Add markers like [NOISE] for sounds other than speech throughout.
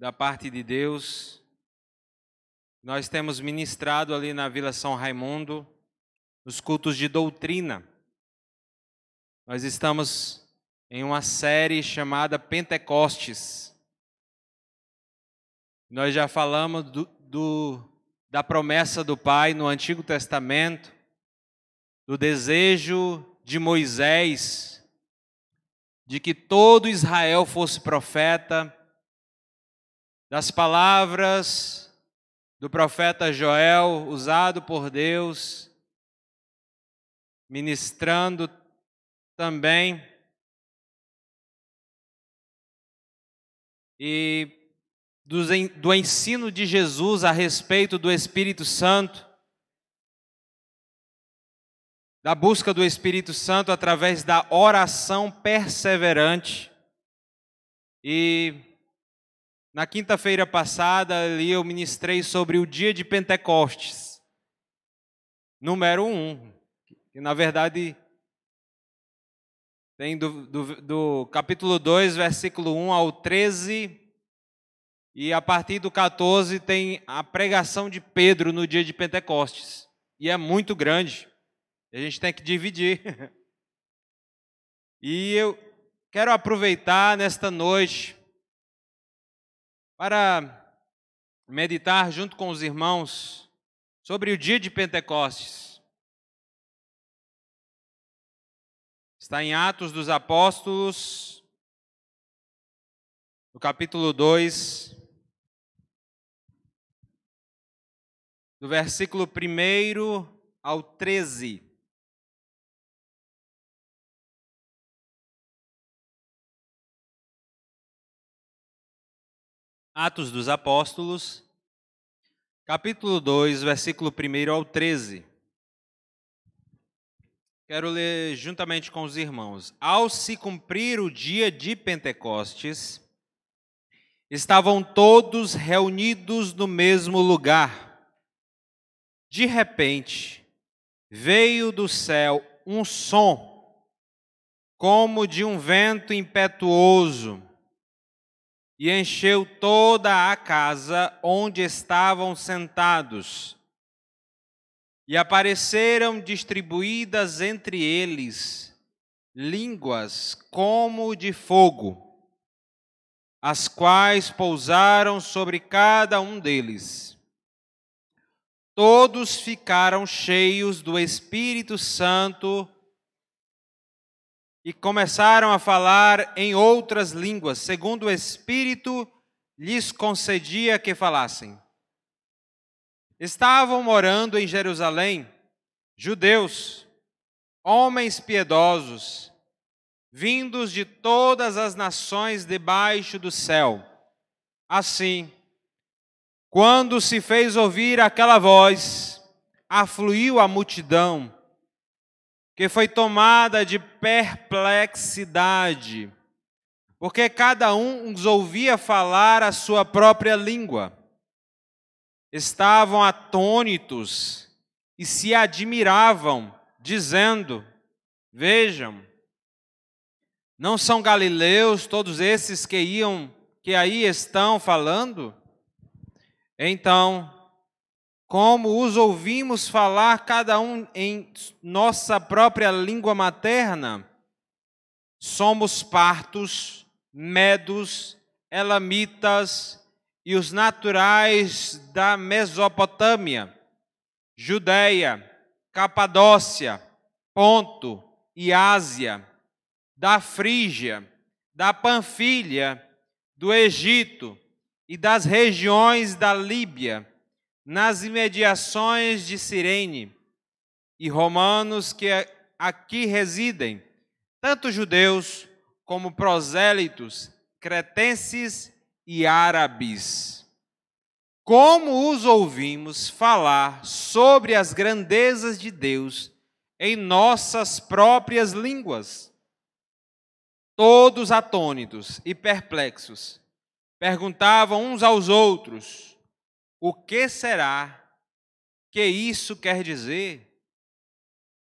da parte de Deus. Nós temos ministrado ali na Vila São Raimundo os cultos de doutrina. Nós estamos em uma série chamada Pentecostes. Nós já falamos do, do, da promessa do Pai no Antigo Testamento, do desejo de Moisés de que todo Israel fosse profeta das palavras do profeta Joel, usado por Deus, ministrando também. E do ensino de Jesus a respeito do Espírito Santo, da busca do Espírito Santo através da oração perseverante. E na quinta-feira passada, ali eu ministrei sobre o dia de Pentecostes, número um, que na verdade tem do, do, do capítulo 2, versículo 1 ao 13, e a partir do 14 tem a pregação de Pedro no dia de Pentecostes. E é muito grande, a gente tem que dividir. [LAUGHS] E eu quero aproveitar nesta noite para meditar junto com os irmãos sobre o dia de Pentecostes. Está em Atos dos Apóstolos, no capítulo 2, do versículo 1 ao 13. Atos dos Apóstolos, capítulo 2, versículo 1 ao 13. Quero ler juntamente com os irmãos. Ao se cumprir o dia de Pentecostes, estavam todos reunidos no mesmo lugar. De repente, veio do céu um som, como de um vento impetuoso e encheu toda a casa onde estavam sentados. E apareceram distribuídas entre eles línguas como de fogo, as quais pousaram sobre cada um deles. Todos ficaram cheios do Espírito Santo e começaram a falar em outras línguas, segundo o Espírito lhes concedia que falassem. Estavam morando em Jerusalém judeus, homens piedosos, vindos de todas as nações debaixo do céu. Assim, quando se fez ouvir aquela voz, afluiu a multidão que foi tomada de perplexidade, porque cada um os ouvia falar a sua própria língua. Estavam atônitos e se admiravam, dizendo: Vejam, não são galileus todos esses que iam que aí estão falando? Então como os ouvimos falar cada um em nossa própria língua materna, somos partos, medos, elamitas e os naturais da Mesopotâmia, Judéia, Capadócia, Ponto e Ásia, da Frígia, da Panfilha, do Egito e das regiões da Líbia nas imediações de Cirene e romanos que aqui residem, tanto judeus como prosélitos, cretenses e árabes. Como os ouvimos falar sobre as grandezas de Deus em nossas próprias línguas? Todos atônitos e perplexos, perguntavam uns aos outros: o que será que isso quer dizer?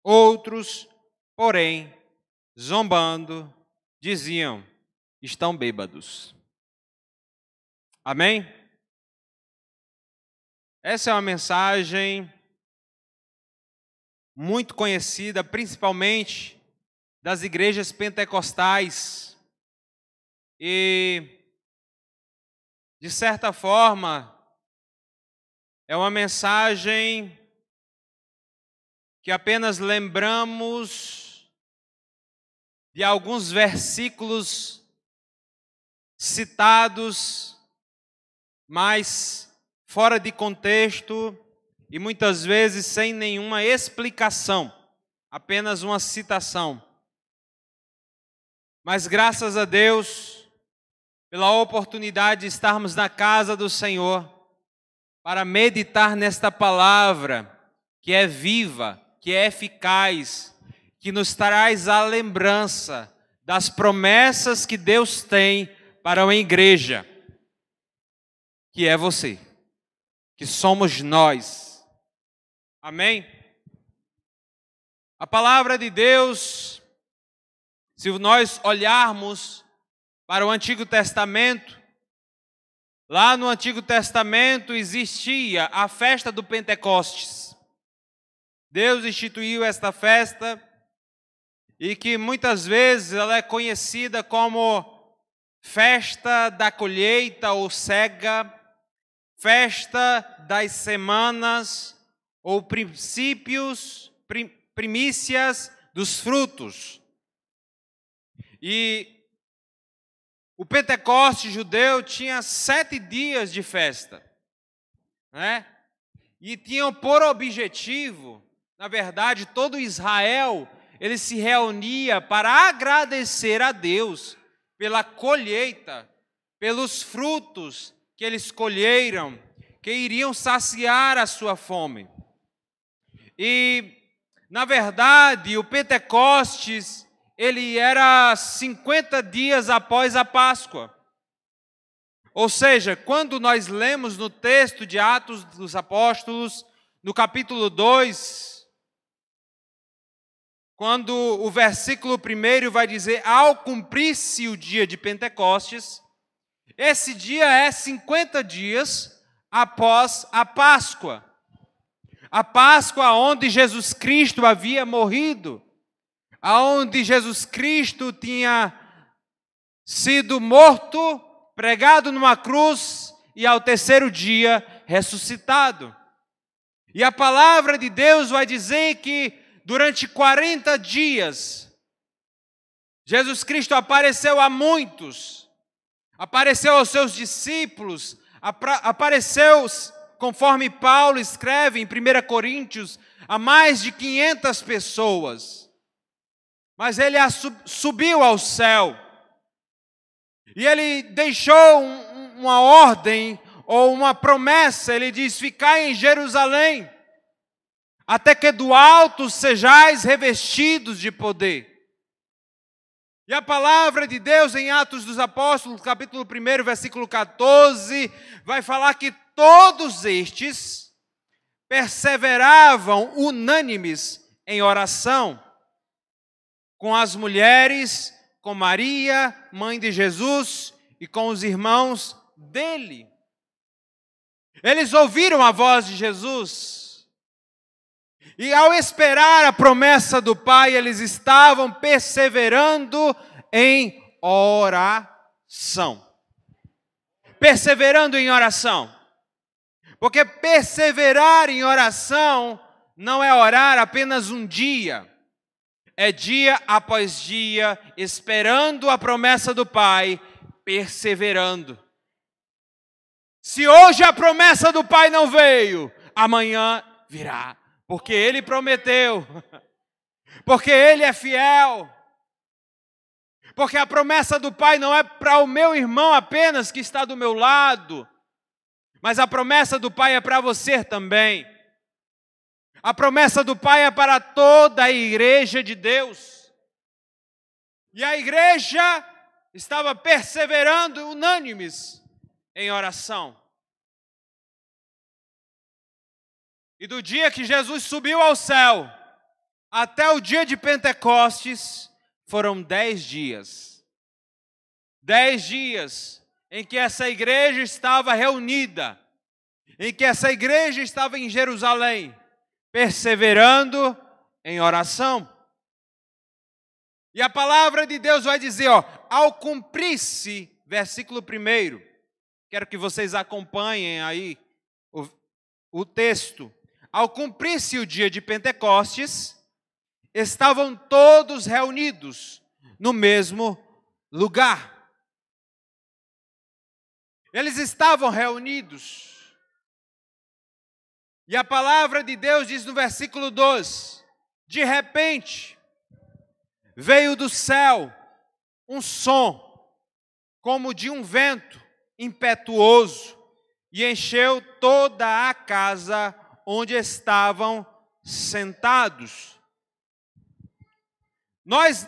Outros, porém, zombando, diziam: estão bêbados. Amém? Essa é uma mensagem muito conhecida, principalmente das igrejas pentecostais. E, de certa forma, é uma mensagem que apenas lembramos de alguns versículos citados, mas fora de contexto e muitas vezes sem nenhuma explicação, apenas uma citação. Mas graças a Deus pela oportunidade de estarmos na casa do Senhor para meditar nesta palavra que é viva, que é eficaz, que nos traz a lembrança das promessas que Deus tem para uma igreja, que é você, que somos nós. Amém? A palavra de Deus, se nós olharmos para o Antigo Testamento, Lá no Antigo Testamento existia a festa do Pentecostes. Deus instituiu esta festa e que muitas vezes ela é conhecida como festa da colheita ou cega, festa das semanas ou princípios, primícias dos frutos. E o Pentecoste judeu tinha sete dias de festa, né? E tinham por objetivo, na verdade, todo Israel, ele se reunia para agradecer a Deus pela colheita, pelos frutos que eles colheram, que iriam saciar a sua fome. E, na verdade, o Pentecostes ele era 50 dias após a Páscoa. Ou seja, quando nós lemos no texto de Atos dos Apóstolos, no capítulo 2, quando o versículo 1 vai dizer: Ao cumprir-se o dia de Pentecostes, esse dia é 50 dias após a Páscoa. A Páscoa onde Jesus Cristo havia morrido aonde Jesus Cristo tinha sido morto, pregado numa cruz e ao terceiro dia ressuscitado. E a palavra de Deus vai dizer que durante 40 dias Jesus Cristo apareceu a muitos, apareceu aos seus discípulos, apareceu conforme Paulo escreve em 1 Coríntios, a mais de 500 pessoas mas ele subiu ao céu. E ele deixou uma ordem ou uma promessa, ele diz: Ficai em Jerusalém, até que do alto sejais revestidos de poder. E a palavra de Deus em Atos dos Apóstolos, capítulo 1, versículo 14, vai falar que todos estes perseveravam unânimes em oração com as mulheres, com Maria, mãe de Jesus, e com os irmãos dele. Eles ouviram a voz de Jesus. E ao esperar a promessa do Pai, eles estavam perseverando em oração. Perseverando em oração. Porque perseverar em oração não é orar apenas um dia é dia após dia esperando a promessa do Pai, perseverando. Se hoje a promessa do Pai não veio, amanhã virá, porque Ele prometeu, [LAUGHS] porque Ele é fiel. Porque a promessa do Pai não é para o meu irmão apenas que está do meu lado, mas a promessa do Pai é para você também. A promessa do Pai é para toda a igreja de Deus. E a igreja estava perseverando unânimes em oração. E do dia que Jesus subiu ao céu até o dia de Pentecostes foram dez dias. Dez dias em que essa igreja estava reunida, em que essa igreja estava em Jerusalém perseverando em oração. E a palavra de Deus vai dizer, ó, ao cumprir-se, versículo 1, quero que vocês acompanhem aí o, o texto. Ao cumprir-se o dia de Pentecostes, estavam todos reunidos no mesmo lugar. Eles estavam reunidos. E a palavra de Deus diz no versículo 12: De repente, veio do céu um som, como de um vento impetuoso, e encheu toda a casa onde estavam sentados. Nós,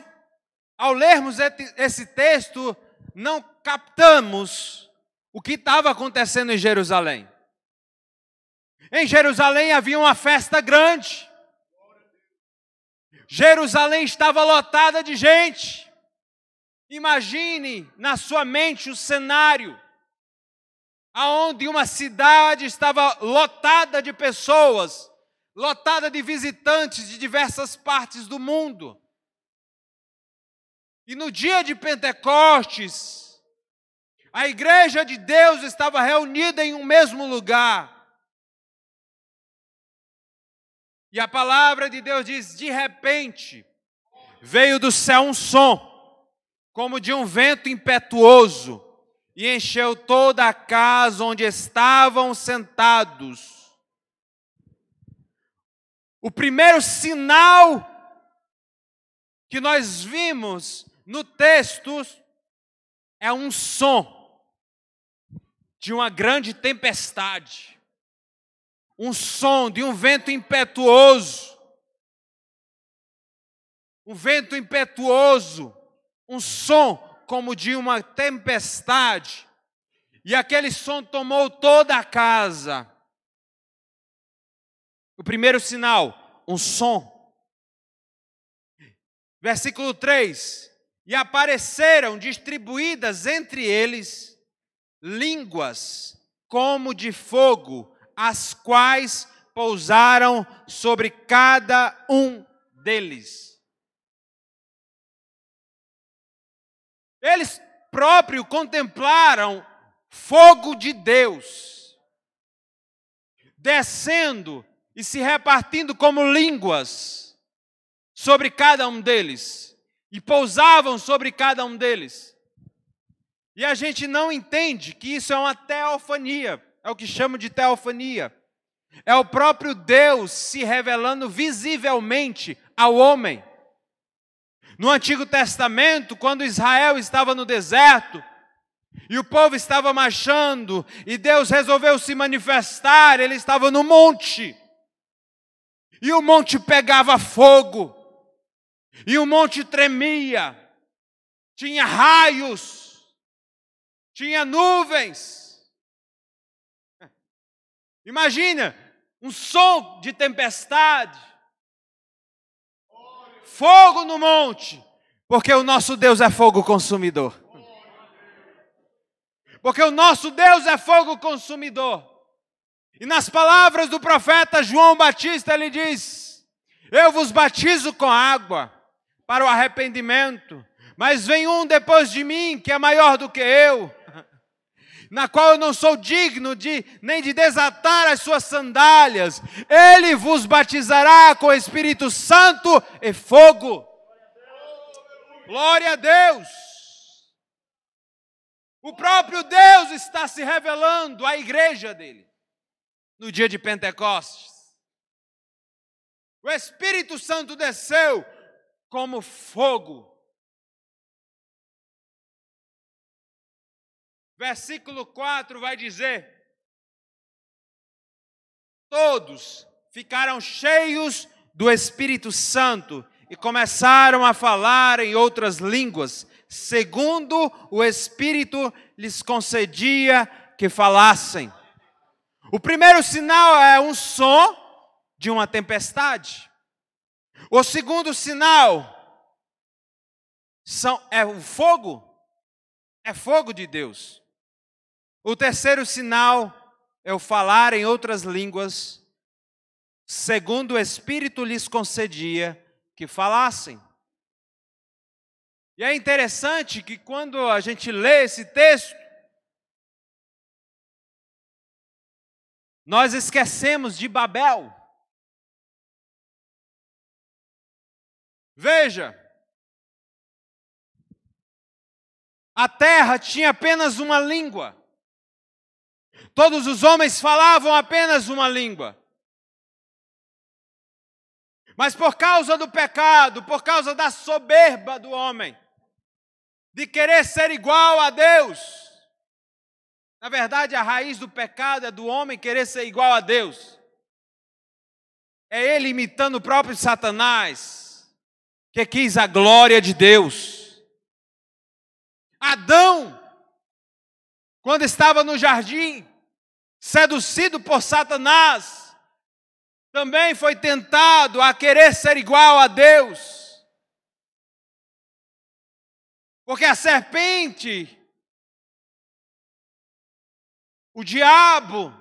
ao lermos esse texto, não captamos o que estava acontecendo em Jerusalém. Em Jerusalém havia uma festa grande. Jerusalém estava lotada de gente. Imagine na sua mente o cenário aonde uma cidade estava lotada de pessoas, lotada de visitantes de diversas partes do mundo. E no dia de Pentecostes, a igreja de Deus estava reunida em um mesmo lugar. E a palavra de Deus diz: de repente veio do céu um som, como de um vento impetuoso, e encheu toda a casa onde estavam sentados. O primeiro sinal que nós vimos no texto é um som de uma grande tempestade um som de um vento impetuoso. Um vento impetuoso, um som como de uma tempestade. E aquele som tomou toda a casa. O primeiro sinal, um som. Versículo 3: E apareceram distribuídas entre eles línguas como de fogo, as quais pousaram sobre cada um deles. Eles próprios contemplaram fogo de Deus descendo e se repartindo como línguas sobre cada um deles e pousavam sobre cada um deles. E a gente não entende que isso é uma teofania é o que chamo de teofania. É o próprio Deus se revelando visivelmente ao homem. No Antigo Testamento, quando Israel estava no deserto, e o povo estava marchando, e Deus resolveu se manifestar, ele estava no monte. E o monte pegava fogo. E o monte tremia. Tinha raios. Tinha nuvens. Imagina um som de tempestade, fogo no monte, porque o nosso Deus é fogo consumidor. Porque o nosso Deus é fogo consumidor. E nas palavras do profeta João Batista, ele diz: Eu vos batizo com água para o arrependimento, mas vem um depois de mim que é maior do que eu na qual eu não sou digno de nem de desatar as suas sandálias. Ele vos batizará com o Espírito Santo e fogo. Glória a Deus. O próprio Deus está se revelando à igreja dele no dia de Pentecostes. O Espírito Santo desceu como fogo Versículo 4 vai dizer: Todos ficaram cheios do Espírito Santo e começaram a falar em outras línguas, segundo o Espírito lhes concedia que falassem. O primeiro sinal é um som de uma tempestade. O segundo sinal são, é o fogo, é fogo de Deus. O terceiro sinal é o falar em outras línguas, segundo o Espírito lhes concedia que falassem. E é interessante que quando a gente lê esse texto, nós esquecemos de Babel. Veja, a terra tinha apenas uma língua. Todos os homens falavam apenas uma língua. Mas por causa do pecado, por causa da soberba do homem, de querer ser igual a Deus, na verdade, a raiz do pecado é do homem querer ser igual a Deus. É ele imitando o próprio Satanás, que quis a glória de Deus. Adão, quando estava no jardim, seduzido por Satanás, também foi tentado a querer ser igual a Deus. Porque a serpente, o diabo,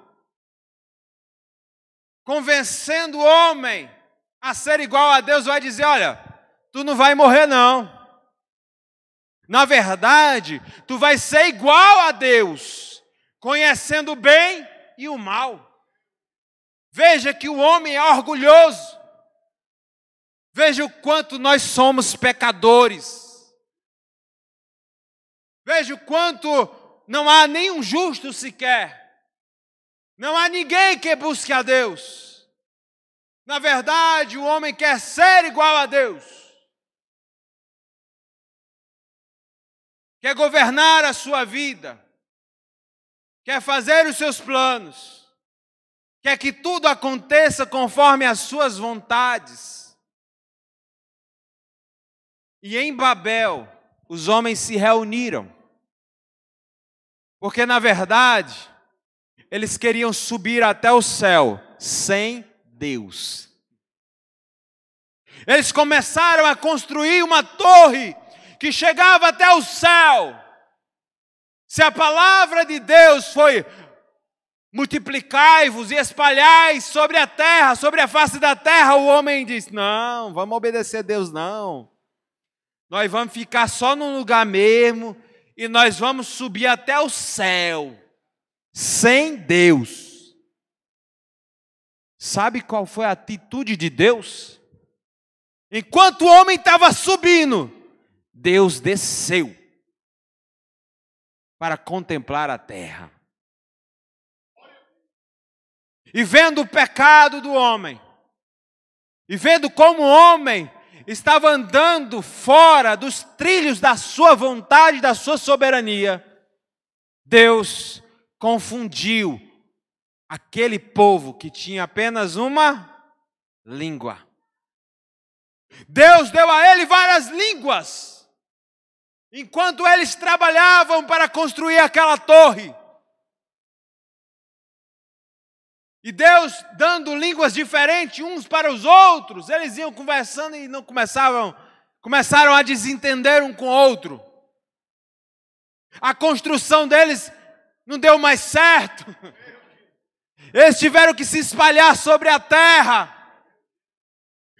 convencendo o homem a ser igual a Deus, vai dizer: Olha, tu não vai morrer, não. Na verdade, tu vai ser igual a Deus, conhecendo bem e o mal. Veja que o homem é orgulhoso. Veja o quanto nós somos pecadores. Veja o quanto não há nenhum justo sequer. Não há ninguém que busque a Deus. Na verdade, o homem quer ser igual a Deus. Quer governar a sua vida quer fazer os seus planos, quer que tudo aconteça conforme as suas vontades. E em Babel, os homens se reuniram, porque na verdade, eles queriam subir até o céu sem Deus. Eles começaram a construir uma torre que chegava até o céu. Se a palavra de Deus foi multiplicai-vos e espalhai sobre a terra, sobre a face da terra, o homem diz: não, vamos obedecer a Deus, não. Nós vamos ficar só num lugar mesmo e nós vamos subir até o céu, sem Deus. Sabe qual foi a atitude de Deus? Enquanto o homem estava subindo, Deus desceu para contemplar a terra. E vendo o pecado do homem, e vendo como o homem estava andando fora dos trilhos da sua vontade, da sua soberania, Deus confundiu aquele povo que tinha apenas uma língua. Deus deu a ele várias línguas. Enquanto eles trabalhavam para construir aquela torre, e Deus dando línguas diferentes uns para os outros, eles iam conversando e não começavam, começaram a desentender um com o outro. A construção deles não deu mais certo. Eles tiveram que se espalhar sobre a terra.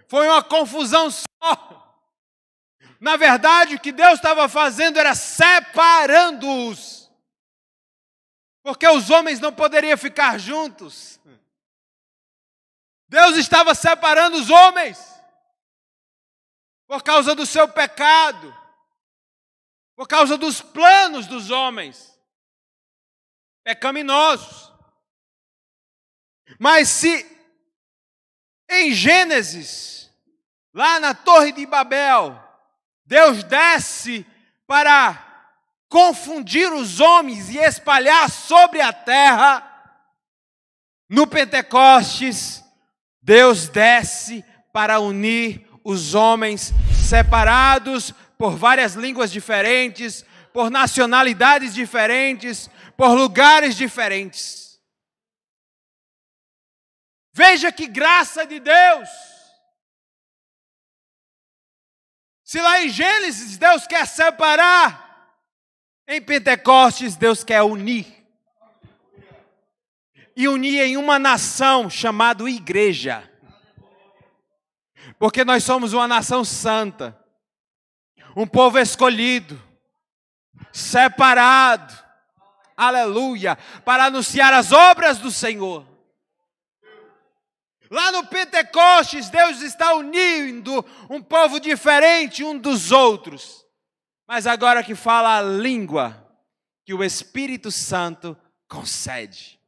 Foi uma confusão só. Na verdade, o que Deus estava fazendo era separando-os. Porque os homens não poderiam ficar juntos. Deus estava separando os homens por causa do seu pecado, por causa dos planos dos homens pecaminosos. Mas se em Gênesis, lá na Torre de Babel, Deus desce para confundir os homens e espalhar sobre a terra. No Pentecostes, Deus desce para unir os homens separados por várias línguas diferentes, por nacionalidades diferentes, por lugares diferentes. Veja que graça de Deus! Se lá em Gênesis Deus quer separar, em Pentecostes Deus quer unir. E unir em uma nação chamada igreja. Porque nós somos uma nação santa, um povo escolhido, separado, aleluia, para anunciar as obras do Senhor. Lá no Pentecostes, Deus está unindo um povo diferente um dos outros. Mas agora que fala a língua que o Espírito Santo concede.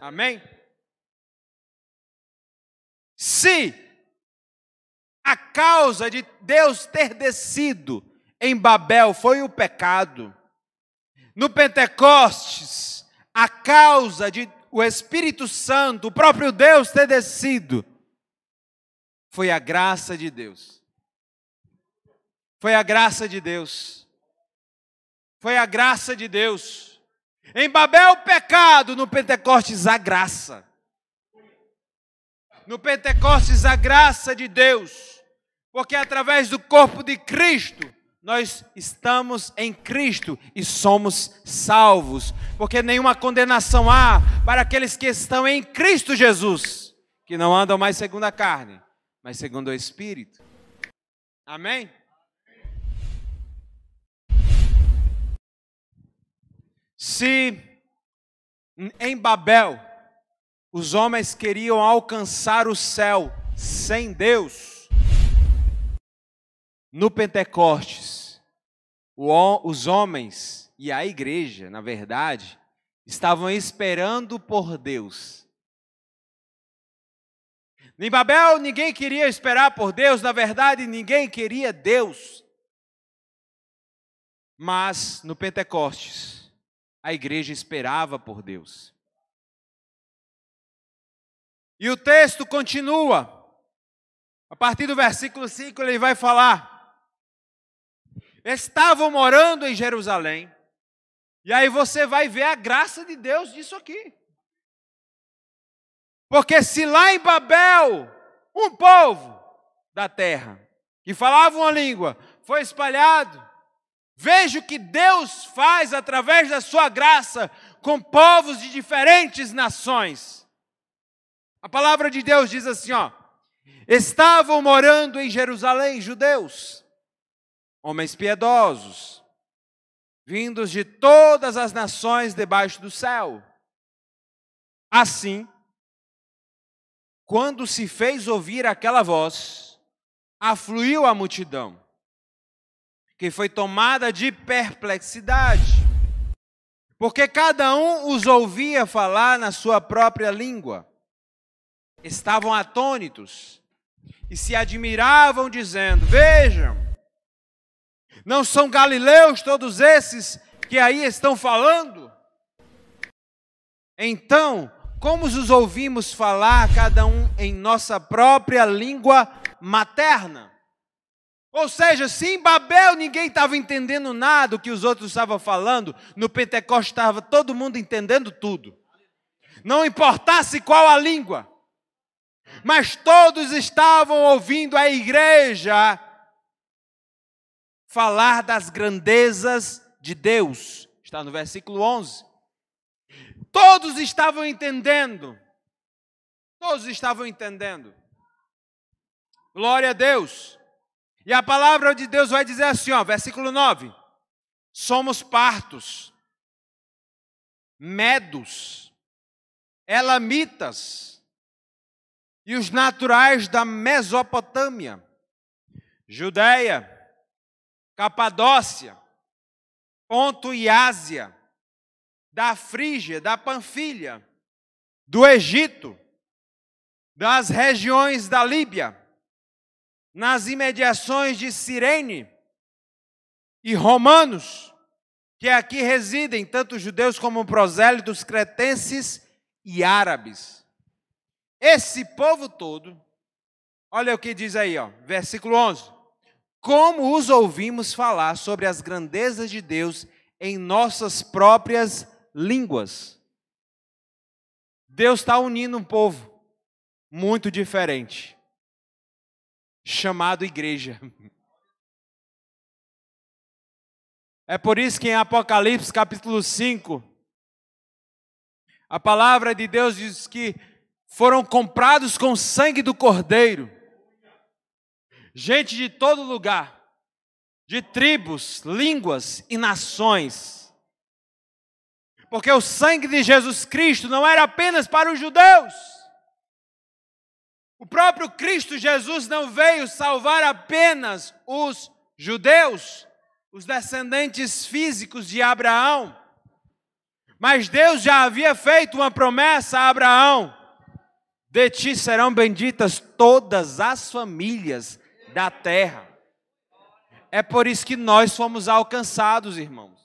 Amém? Se a causa de Deus ter descido em Babel foi o pecado, no Pentecostes, a causa de o Espírito Santo, o próprio Deus ter descido, foi a graça de Deus. Foi a graça de Deus. Foi a graça de Deus. Em Babel, o pecado, no Pentecostes, a graça. No Pentecostes, a graça de Deus. Porque através do corpo de Cristo, nós estamos em Cristo e somos salvos, porque nenhuma condenação há para aqueles que estão em Cristo Jesus, que não andam mais segundo a carne, mas segundo o Espírito. Amém? Se em Babel os homens queriam alcançar o céu sem Deus, no Pentecostes, os homens e a igreja, na verdade, estavam esperando por Deus. Em Babel, ninguém queria esperar por Deus, na verdade, ninguém queria Deus. Mas no Pentecostes, a igreja esperava por Deus. E o texto continua. A partir do versículo 5, ele vai falar: estavam morando em Jerusalém. E aí você vai ver a graça de Deus disso aqui. Porque se lá em Babel, um povo da terra, que falava uma língua, foi espalhado, veja o que Deus faz através da sua graça com povos de diferentes nações. A palavra de Deus diz assim, ó: Estavam morando em Jerusalém judeus homens piedosos, vindos de todas as nações debaixo do céu. Assim, quando se fez ouvir aquela voz, afluiu a multidão, que foi tomada de perplexidade, porque cada um os ouvia falar na sua própria língua. Estavam atônitos e se admiravam, dizendo: Vejam, não são galileus todos esses que aí estão falando? Então, como os ouvimos falar, cada um em nossa própria língua materna? Ou seja, se em Babel ninguém estava entendendo nada do que os outros estavam falando, no Pentecostes estava todo mundo entendendo tudo. Não importasse qual a língua, mas todos estavam ouvindo a igreja falar das grandezas de Deus. Está no versículo 11. Todos estavam entendendo. Todos estavam entendendo. Glória a Deus. E a palavra de Deus vai dizer assim, ó, versículo 9. Somos partos, medos, elamitas e os naturais da Mesopotâmia, Judéia, Capadócia, Ponto e Ásia, da Frígia, da Panfilha, do Egito, das regiões da Líbia, nas imediações de Cirene e romanos, que é aqui residem, tanto judeus como prosélitos, cretenses e árabes. Esse povo todo, olha o que diz aí, ó, versículo 11 como os ouvimos falar sobre as grandezas de Deus em nossas próprias línguas. Deus está unindo um povo muito diferente, chamado igreja. É por isso que em Apocalipse capítulo 5, a palavra de Deus diz que foram comprados com o sangue do Cordeiro gente de todo lugar, de tribos, línguas e nações. Porque o sangue de Jesus Cristo não era apenas para os judeus. O próprio Cristo Jesus não veio salvar apenas os judeus, os descendentes físicos de Abraão. Mas Deus já havia feito uma promessa a Abraão: de ti serão benditas todas as famílias da terra. É por isso que nós fomos alcançados, irmãos.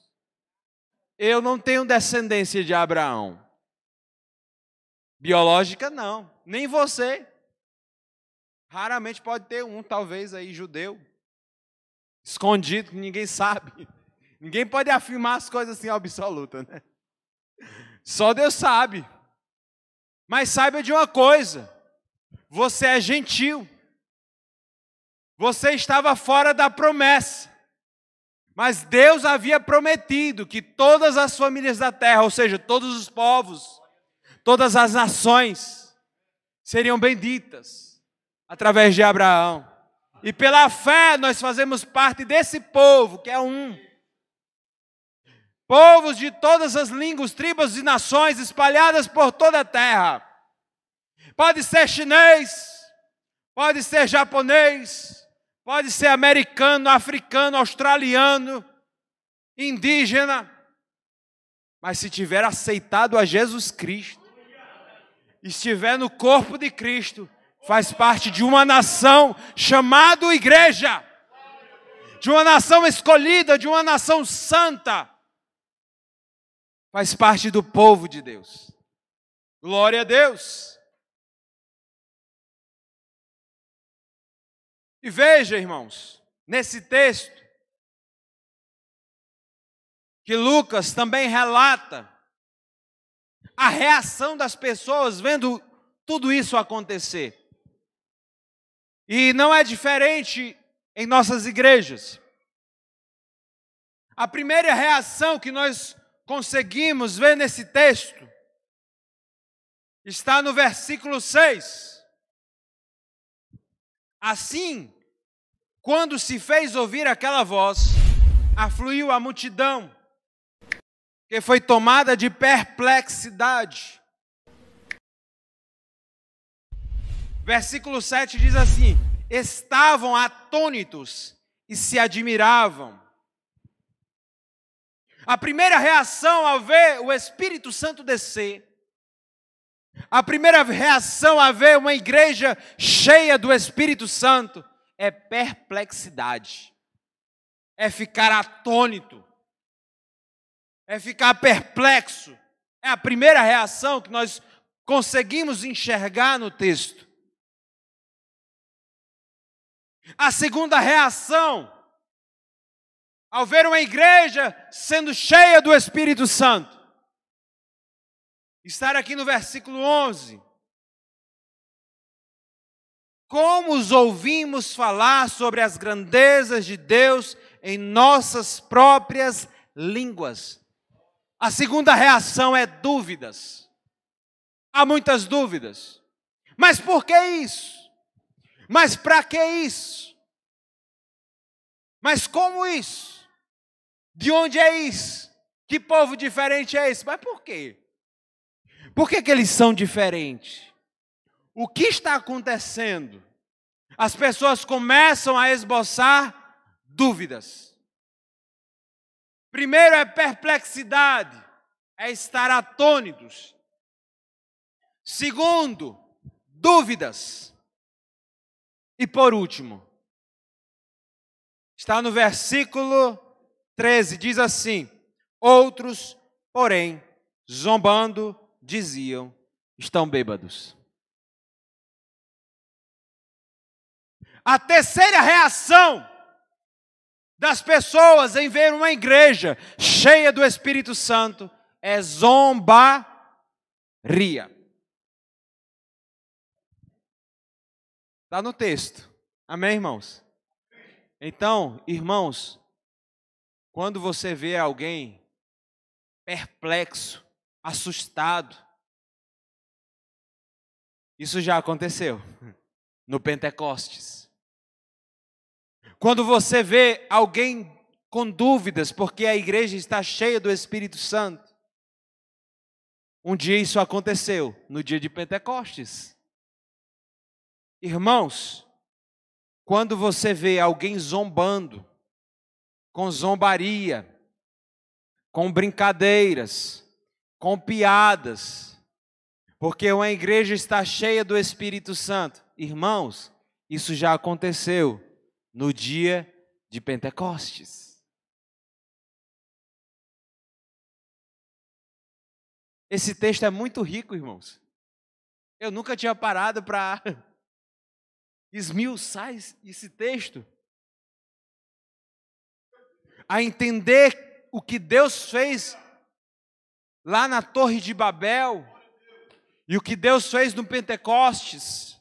Eu não tenho descendência de Abraão. Biológica, não. Nem você. Raramente pode ter um, talvez, aí, judeu. Escondido, que ninguém sabe. [LAUGHS] Ninguém pode afirmar as coisas assim absoluta, né? Só Deus sabe. Mas saiba de uma coisa: você é gentil. Você estava fora da promessa. Mas Deus havia prometido que todas as famílias da terra, ou seja, todos os povos, todas as nações, seriam benditas através de Abraão. E pela fé nós fazemos parte desse povo, que é um. Povos de todas as línguas, tribos e nações espalhadas por toda a terra. Pode ser chinês, pode ser japonês, pode ser americano, africano, australiano, indígena, mas se tiver aceitado a Jesus Cristo, estiver no corpo de Cristo, faz parte de uma nação chamada igreja, de uma nação escolhida, de uma nação santa, faz parte do povo de Deus. Glória a Deus. E veja, irmãos, nesse texto, que Lucas também relata a reação das pessoas vendo tudo isso acontecer. E não é diferente em nossas igrejas. A primeira reação que nós conseguimos ver nesse texto está no versículo 6. Assim, quando se fez ouvir aquela voz, afluiu a multidão, que foi tomada de perplexidade. Versículo 7 diz assim: Estavam atônitos e se admiravam. A primeira reação ao ver o Espírito Santo descer a primeira reação a ver uma igreja cheia do Espírito Santo é perplexidade, é ficar atônito, é ficar perplexo. É a primeira reação que nós conseguimos enxergar no texto. A segunda reação, ao ver uma igreja sendo cheia do Espírito Santo, estar aqui no versículo 11. Como os ouvimos falar sobre as grandezas de Deus em nossas próprias línguas. A segunda reação é dúvidas. Há muitas dúvidas. Mas por que isso? Mas para que isso? Mas como isso? De onde é isso? Que povo diferente é esse? Mas por quê? Por que, que eles são diferentes? O que está acontecendo? As pessoas começam a esboçar dúvidas. Primeiro é perplexidade, é estar atônitos. Segundo, dúvidas. E por último, está no versículo 13, diz assim: Outros, porém, zombando, diziam: estão bêbados. A terceira reação das pessoas em ver uma igreja cheia do Espírito Santo é zombaria. Está no texto. Amém, irmãos? Então, irmãos, quando você vê alguém perplexo, assustado. Isso já aconteceu no Pentecostes. Quando você vê alguém com dúvidas porque a igreja está cheia do Espírito Santo, um dia isso aconteceu, no dia de Pentecostes. Irmãos, quando você vê alguém zombando, com zombaria, com brincadeiras, com piadas, porque uma igreja está cheia do Espírito Santo. Irmãos, isso já aconteceu no dia de Pentecostes. Esse texto é muito rico, irmãos. Eu nunca tinha parado para [LAUGHS] esmiuçar esse texto, a entender o que Deus fez lá na Torre de Babel, e o que Deus fez no Pentecostes.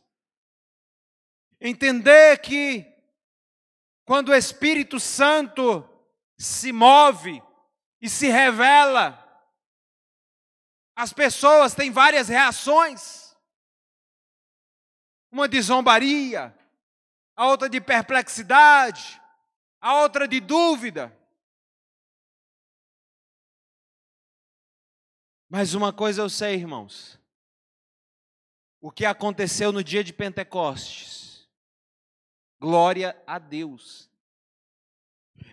Entender que quando o Espírito Santo se move e se revela, as pessoas têm várias reações. Uma de zombaria, a outra de perplexidade, a outra de dúvida. Mas uma coisa eu sei, irmãos. O que aconteceu no dia de Pentecostes. Glória a Deus.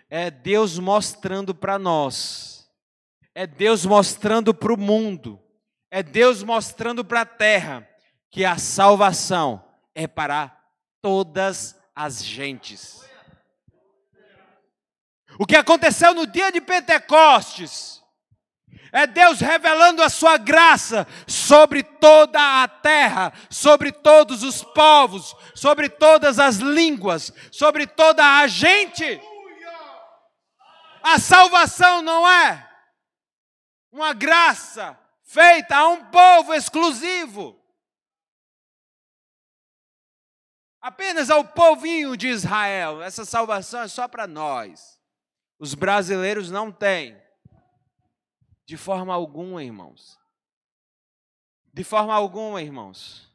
É Deus mostrando para nós. É Deus mostrando para o mundo. É Deus mostrando para a terra que a salvação é para todas as gentes. O que aconteceu no dia de Pentecostes é Deus revelando a sua graça sobre toda a terra, sobre todos os povos, sobre todas as línguas, sobre toda a gente. A salvação não é uma graça feita a um povo exclusivo. Apenas ao povinho de Israel. Essa salvação é só para nós. Os brasileiros não têm. De forma alguma, irmãos. De forma alguma, irmãos.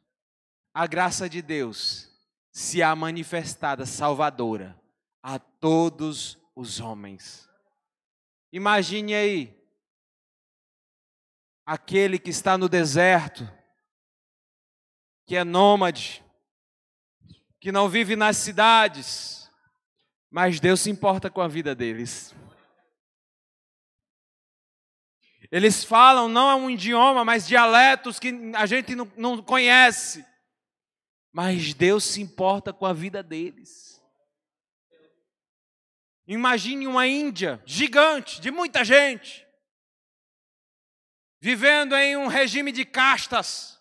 A graça de Deus se há manifestada salvadora a todos os homens. Imagine aí aquele que está no deserto, que é nômade, que não vive nas cidades, mas Deus se importa com a vida deles. Eles falam não é um idioma, mas dialetos que a gente não, não conhece. Mas Deus se importa com a vida deles. Imagine uma Índia gigante, de muita gente, vivendo em um regime de castas.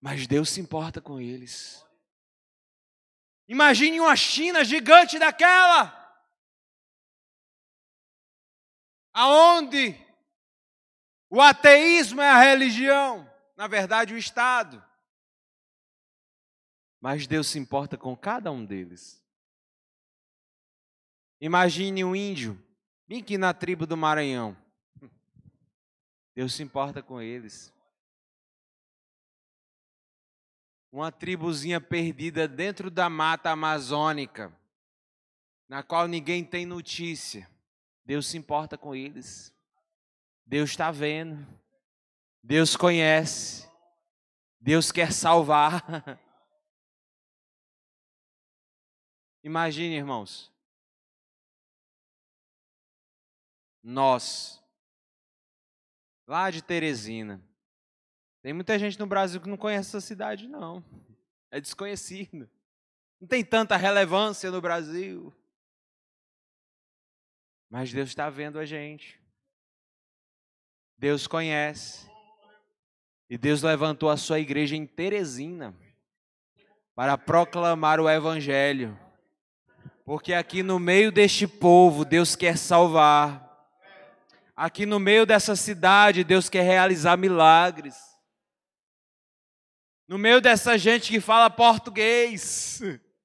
Mas Deus se importa com eles. Imagine uma China gigante daquela aonde o ateísmo é a religião, na verdade, o Estado. Mas Deus se importa com cada um deles. Imagine um índio, bem aqui na tribo do Maranhão. Deus se importa com eles. Uma tribozinha perdida dentro da mata amazônica, na qual ninguém tem notícia. Deus se importa com eles. Deus está vendo. Deus conhece. Deus quer salvar. [LAUGHS] Imagine, irmãos. Nós, lá de Teresina. Tem muita gente no Brasil que não conhece essa cidade, não. É desconhecida. Não tem tanta relevância no Brasil. Mas Deus está vendo a gente. Deus conhece. E Deus levantou a sua igreja em Teresina para proclamar o Evangelho. Porque aqui no meio deste povo, Deus quer salvar. Aqui no meio dessa cidade, Deus quer realizar milagres. No meio dessa gente que fala português,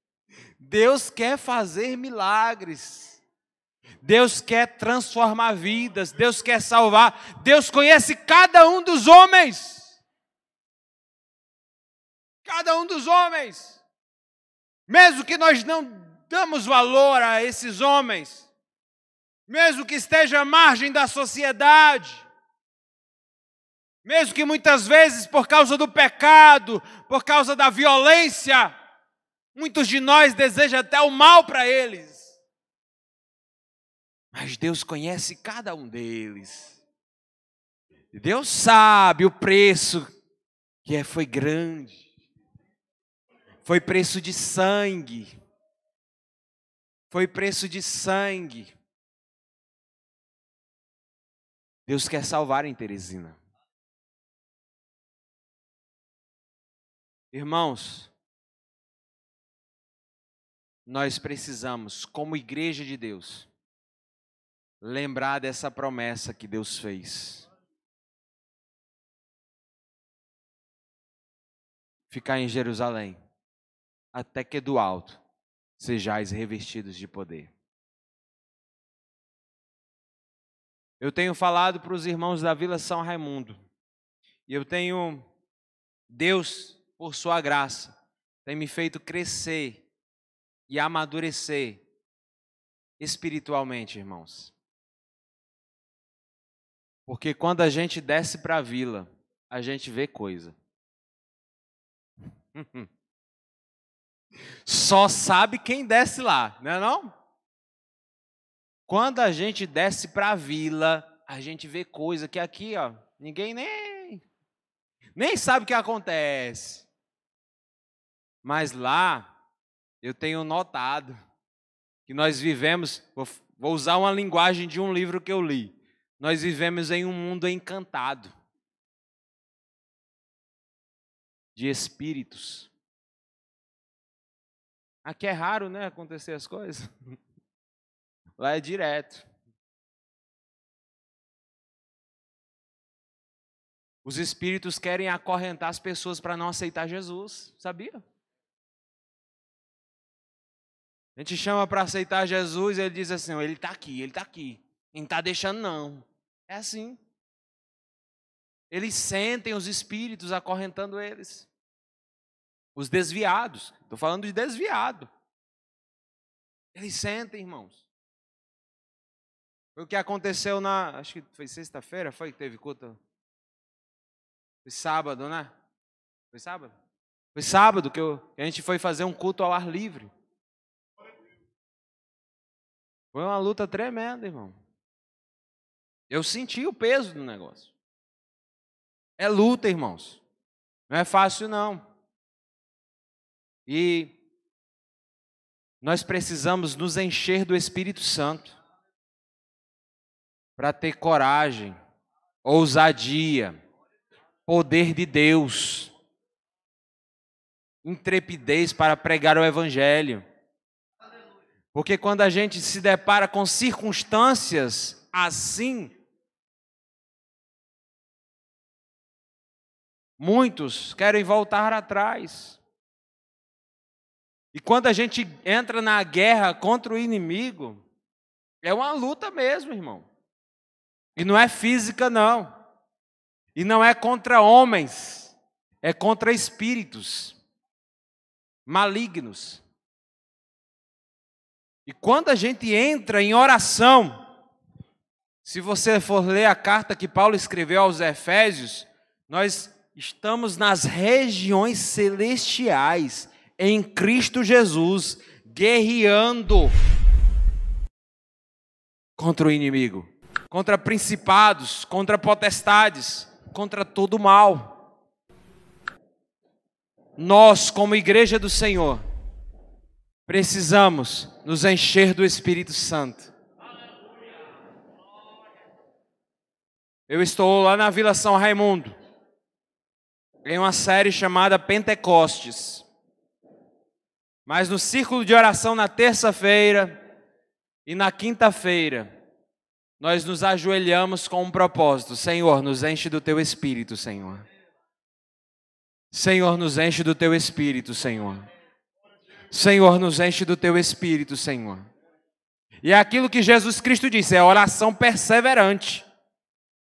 [LAUGHS] Deus quer fazer milagres. Deus quer transformar vidas, Deus quer salvar, Deus conhece cada um dos homens. Cada um dos homens. Mesmo que nós não damos valor a esses homens, mesmo que esteja à margem da sociedade, mesmo que muitas vezes por causa do pecado, por causa da violência, muitos de nós desejam até o mal para eles. Mas Deus conhece cada um deles. Deus sabe o preço que é, foi grande. Foi preço de sangue. Foi preço de sangue. Deus quer salvar em Teresina. Irmãos, nós precisamos, como igreja de Deus, lembrar dessa promessa que Deus fez. Ficar em Jerusalém, até que do alto sejais revestidos de poder. Eu tenho falado para os irmãos da Vila São Raimundo, e eu tenho, Deus, por sua graça, tem me feito crescer e amadurecer espiritualmente, irmãos. Porque quando a gente desce para a vila, a gente vê coisa. [LAUGHS] Só sabe quem desce lá, não é não? Quando a gente desce para a vila, a gente vê coisa que aqui, ó, ninguém nem nem sabe o que acontece. Mas lá eu tenho notado que nós vivemos, vou, vou usar uma linguagem de um livro que eu li. Nós vivemos em um mundo encantado de espíritos. Aqui é raro, né, acontecer as coisas. [LAUGHS] Lá é direto. Os espíritos querem acorrentar as pessoas para não aceitar Jesus, sabia? A gente chama para aceitar Jesus, ele diz assim: ele está aqui, ele está aqui, não está deixando não. É assim. Eles sentem os espíritos acorrentando eles. Os desviados. Estou falando de desviado. Eles sentem, irmãos. Foi o que aconteceu na. Acho que foi sexta-feira, foi que teve culto? Foi sábado, né? Foi sábado? Foi sábado que, eu, que a gente foi fazer um culto ao ar livre. Foi uma luta tremenda, irmão. Eu senti o peso do negócio. É luta, irmãos. Não é fácil, não. E nós precisamos nos encher do Espírito Santo para ter coragem, ousadia, poder de Deus, intrepidez para pregar o Evangelho. Porque quando a gente se depara com circunstâncias assim, Muitos querem voltar atrás. E quando a gente entra na guerra contra o inimigo, é uma luta mesmo, irmão. E não é física, não. E não é contra homens, é contra espíritos malignos. E quando a gente entra em oração, se você for ler a carta que Paulo escreveu aos Efésios, nós Estamos nas regiões celestiais em Cristo Jesus, guerreando contra o inimigo, contra principados, contra potestades, contra todo mal. Nós, como igreja do Senhor, precisamos nos encher do Espírito Santo. Eu estou lá na Vila São Raimundo em uma série chamada Pentecostes. Mas no círculo de oração na terça-feira e na quinta-feira, nós nos ajoelhamos com um propósito: Senhor, nos enche do teu espírito, Senhor. Senhor, nos enche do teu espírito, Senhor. Senhor, nos enche do teu espírito, Senhor. E é aquilo que Jesus Cristo disse: é oração perseverante.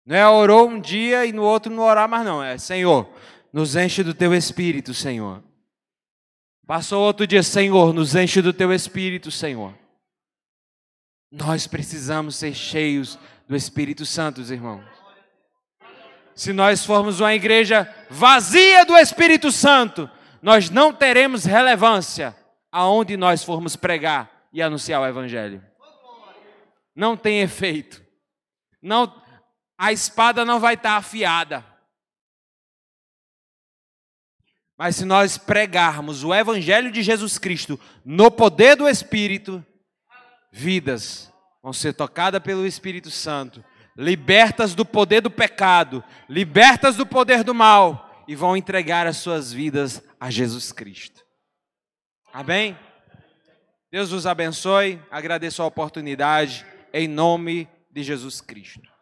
Não é orou um dia e no outro não orar mais, não. É Senhor, nos enche do teu espírito, Senhor. Passou outro dia, Senhor, nos enche do teu espírito, Senhor. Nós precisamos ser cheios do Espírito Santo, irmãos. Se nós formos uma igreja vazia do Espírito Santo, nós não teremos relevância aonde nós formos pregar e anunciar o Evangelho. Não tem efeito. Não, a espada não vai estar afiada mas se nós pregarmos o Evangelho de Jesus Cristo no poder do Espírito, vidas vão ser tocadas pelo Espírito Santo, libertas do poder do pecado, libertas do poder do mal, e vão entregar as suas vidas a Jesus Cristo. Amém? Deus os abençoe, agradeço a oportunidade, em nome de Jesus Cristo.